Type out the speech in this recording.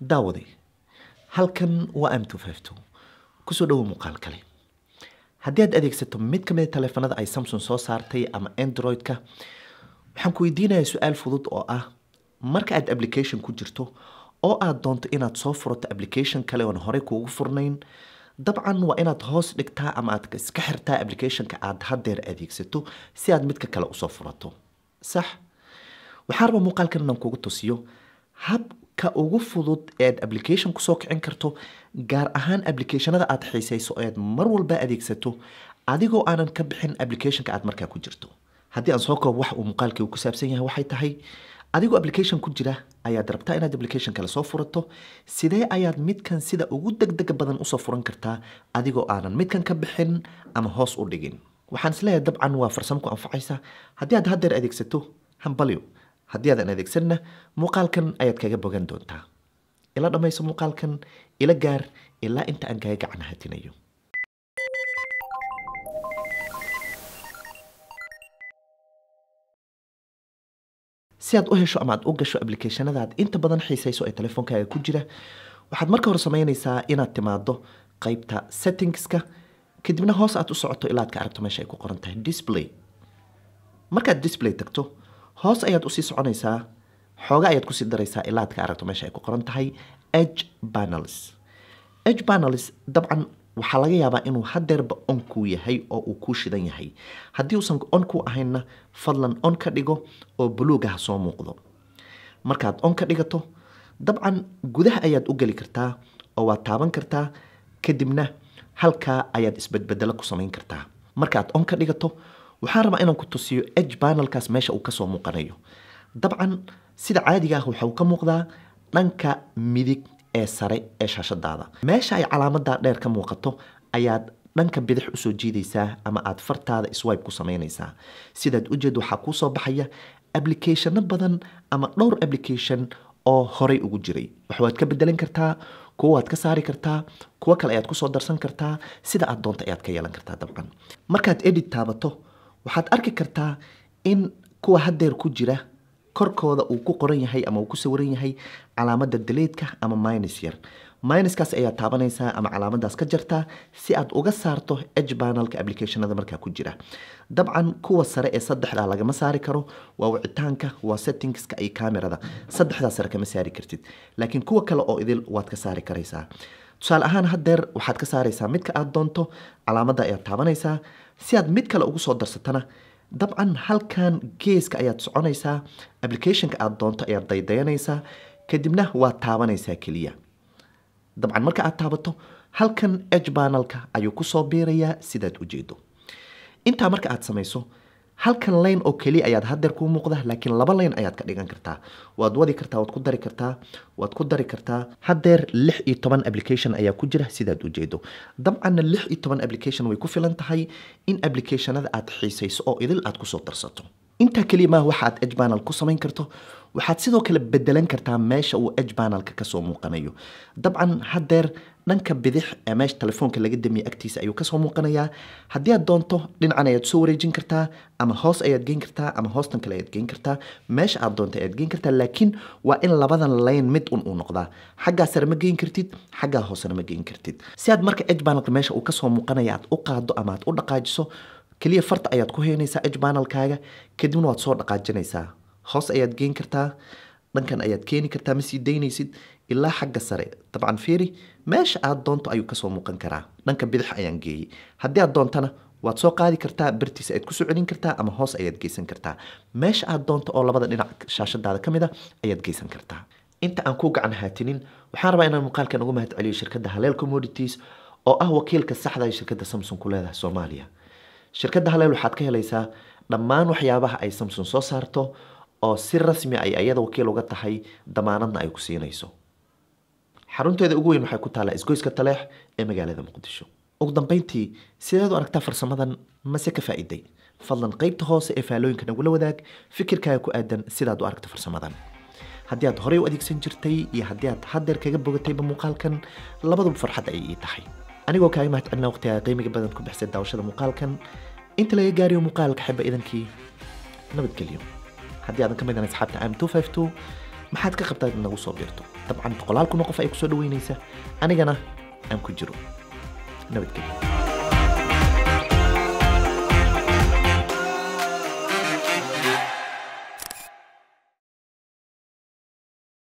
daawade halkan waa m kusoo dhawo muuqaal kale haddii aad adeegsato mid ka mida ah taleefanada ay samsung soo saartay ama android waxaan ku weydiinayaa su-aal fudud oo ah marka aad application ku jirto oo aad doonto inaad soo furato application kale oon horey kuugu furnayn dabcan waa inaad hoos dhigtaa ama aad iska xirtaa applicationka aad haddeer adeegsato si aad midka kale usoo furato sax waxaarba muuqaalkan inaan kugu tusiyo hab ka ugu fudud eed application kusoo kicin karto gaar ahaan applicationada aad xiisayso eed mar walba adeegsato adigoo aanan ka bixin applicationka aad markaa ku jirto haddii aan soo koob wax uu muuqaalkii ku saabsan yahay waxay tahay adigoo application ku jira ayaad rabtaa inaad application kale soo furato sidee ayaad midkan sida ugu degdega badan usoo furan kartaa adigoo aanan midkan ka bixin ama hoos u dhigin waxaan isleeyahay dabcan waa farsamo anfacaysa haddii aad haddeer adeegsato hambalyo haddii aadan adeegsanna muuqaalkan ayaad kaga bogan doontaa ila dhammayso muuqaalkan ila gaar ilaa inta aan kaga gacan hatinayo si aad u hesho ama aad u gasho ablicathonadaad inta badan xiisayso ee telefoonkaaga ku jira waxaad marka hore samaynaysaa inaad timaado qaybta settingska kadibna hoos aad u socoto ilaa aad ka aragto meesha ay ku qoran tahay display markaad display tagto hoos ayaad usii soconaysaa xooga ayaad kusii daraysaa ilaadka aragto meesha ay ku qoran tahay edge banalis edge banalis dabcan waxaa laga yaabaa inuu hadeerba onkuu yahay oo uu kuu shidan yahay haddii uusan onku ahaynna fadlan on ka dhigo oo buluugaha soo muuqdo markaad on ka dhigato dabcan gudaha ayaad u geli kartaa oo waad taaban kartaa kadibna halkaa ayaad isbedbedelo ku samayn kartaa markaad on ka dhigato waxaan rabaa inaan ku tusiyo edge panelkaas meesha uu kasoo muuqanayo dabcan sida caadiga ah waxa uu ka muuqdaa dhanka midig ee sare ee shaashadaada meesha ay calaamadda dheer ka muuqato ayaad dhanka bidix usoo jiidaysaa ama aad fartaada swipe ku samaynaysaa sidaad u jeed waxaa kuu soo baxaya applicationno badan ama dhowr application oo horey ugu jiray waxaad ka bedelan kartaa kuwa waad ka saari kartaa kuwo kale ayaad kusoo darsan kartaa sida aad doonta ayaad ka yeelan kartaa dabcan markaad edit taabato waxaad arki kartaa in kuwa haddeer ku jira korkooda uu ku qoran yahay ama uu ku sawiran yahay calaamada daleedka ama minus yar minuskaas ayaa taabanaysaa ama calaamadaas ka jartaa si aad uga saarto ejbanalka applicationada markaa ku jira dabcan kuwa sare ee saddexdaa lagama saari karo waa wicitaanka waa settingska iyo camerada saddexdaa sare kama saari kartid laakiin kuwa kale oo idil waad ka saari karaysaa tusaale ahaan haddeer waxaad ka saaraysaa midka aad doonto calaamadda ayaad taabanaysaa si aad mid kale ugu soo darsatana dabcan halkan geeska ayaad soconaysaa applicationka aad doonto ayaad daydayanaysaa kadibna waad taabanaysaa keliya dabcan marka aad taabato halkan edgebanalka ayuu kusoo biirayaa sidaad ujeedo intaa marka aad samayso halkan lane oo keliya ayaad hadeer kuu muuqda laakiin laba lane ayaad ka dhigan kartaa waad wadi kartaa waad ku dari kartaa waad ku dari kartaa hadeer lix iyo toban application ayaa ku jira sidaad ujeedo dabcanna lix iyo toban application way ku filan tahay in applicationada aad xiisayso oo idil aad kusoo darsato intaa keliya maaha waxaad edge banal ku samayn karto waxaad sidoo kale bedelan kartaa meesha uu edge kasoo muuqanayo dabcan haddeer dhanka bidix ee meesha telefoonka laga damiye agtiisa ayuu kasoo muuqanayaa haddii aad doonto dhinacan ayaad soo wareejin kartaa ama hoos ayaad geyn kartaa ama hoostan kale ayaad geyn kartaa meesha aad doonto ayaad geyn kartaa laakiin waa in labadan layn mid un uu noqdaa xaggaa sare ma geyn kartid xaggaa hoosena ma geyn kartid si aad marka edge meesha uu kasoo muuqanaya aad u qaado ama aad u dhaqaajiso keliya farta ayaad ku heynaysaa edge kadibna waad soo dhaqaajinaysaa hoos ayaad geen kartaa dhankan ayaad keeni kartaa ma sii daynaysid ilaa xagga sare dabcan fiiri meesha aad doonto ayuu kasoo muuqan karaa dhanka bidix ayaan geeyey haddii aad doontana waad soo qaadi kartaa bartiisa aad kusoo celin kartaa ama hoos ayaad geysan kartaa meesha aad doonto oo labada dhinac shaashadaada ka mid a ayaad geysan kartaa inta aan ku gacan haatinin waxaan rabaa inaan muuqaalkan ugu mahad celiyo shirkadda haleelka modities oo ah wakiilka saxda ee shirkadda samsung ku leedahay soomaaliya shirkadda haleel waxaad ka helaysaa dhammaan waxyaabaha ay samson soo saarto oo si rasmi ah ay ayada wakiil uga tahay damaanadna ay ku siinayso xarunteeda ugu weyn waxay ku taallaa isgoyska taleex ee magaalada muqdisho ugu dambayntii sideed u aragtaa farsamadan mase ka faaiday fadlan qaybta hoose ee faallooyinka nagula wadaag fikirkaaga ku aadan sidaad u aragta farsamadan haddii aad horey u adeegsan jirtay iyo haddii aad haddeer kaga bogatayba muuqaalkan labaduba farxad ayay ii tahay أنا جو كاي مهت أن وقتها قيمة جدا تكون بحسد دعوة شذا مقال كان أنت لا يجاري ومقال حب إذن كي أنا بتكل يوم حد يعني كم إذا نسحبت عام تو فيفتو ما حد كا خبطت إنه وصل بيرتو طبعا تقول لكم موقف أيك سودوي نيسا أنا جنا أم كجرو أنا بتكل يوم.